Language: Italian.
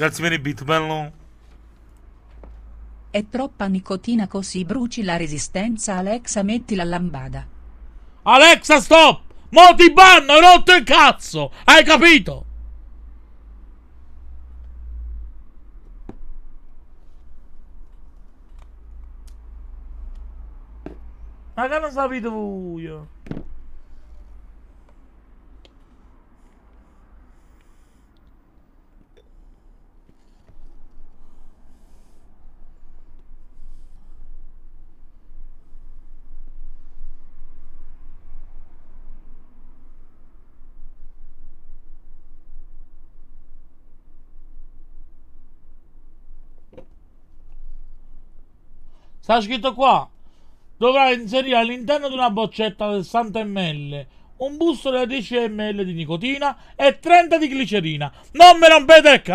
Grazie per il beat, bello. È troppa nicotina così bruci la resistenza Alexa metti la lambada. Alexa stop! Mo ti banno, hai rotto il cazzo! Hai capito? Ma che non sapete voi? sta scritto qua dovrà inserire all'interno di una boccetta da 60 ml un busto da 10 ml di nicotina e 30 di glicerina non me lo il cazzo